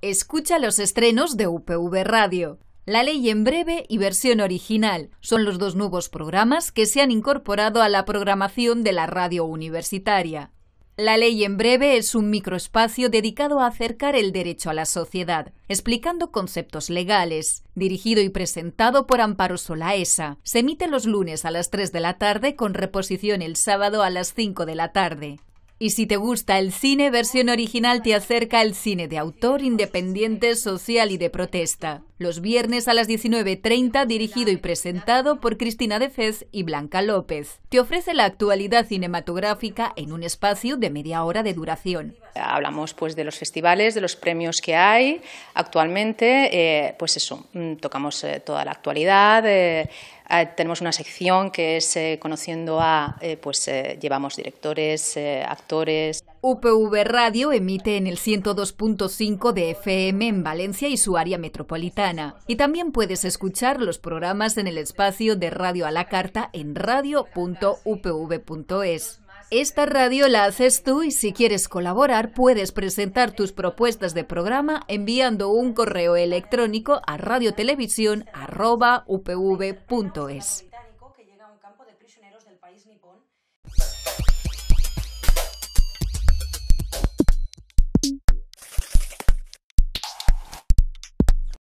Escucha los estrenos de UPV Radio. La ley en breve y versión original son los dos nuevos programas que se han incorporado a la programación de la radio universitaria. La ley en breve es un microespacio dedicado a acercar el derecho a la sociedad, explicando conceptos legales. Dirigido y presentado por Amparo Solaesa, se emite los lunes a las 3 de la tarde con reposición el sábado a las 5 de la tarde. Y si te gusta el cine, versión original te acerca al cine de autor, independiente, social y de protesta los viernes a las 19.30, dirigido y presentado por Cristina de Fez y Blanca López. Te ofrece la actualidad cinematográfica en un espacio de media hora de duración. Hablamos pues de los festivales, de los premios que hay actualmente, eh, pues eso, mm, tocamos eh, toda la actualidad. Eh, ah, tenemos una sección que es Conociendo a, pues llevamos directores, actores. UPV Radio emite en el 102.5 de FM en Valencia y su área metropolitana. Y también puedes escuchar los programas en el espacio de Radio a la Carta en radio.upv.es. Esta radio la haces tú y si quieres colaborar puedes presentar tus propuestas de programa enviando un correo electrónico a radiotelevisión.upv.es.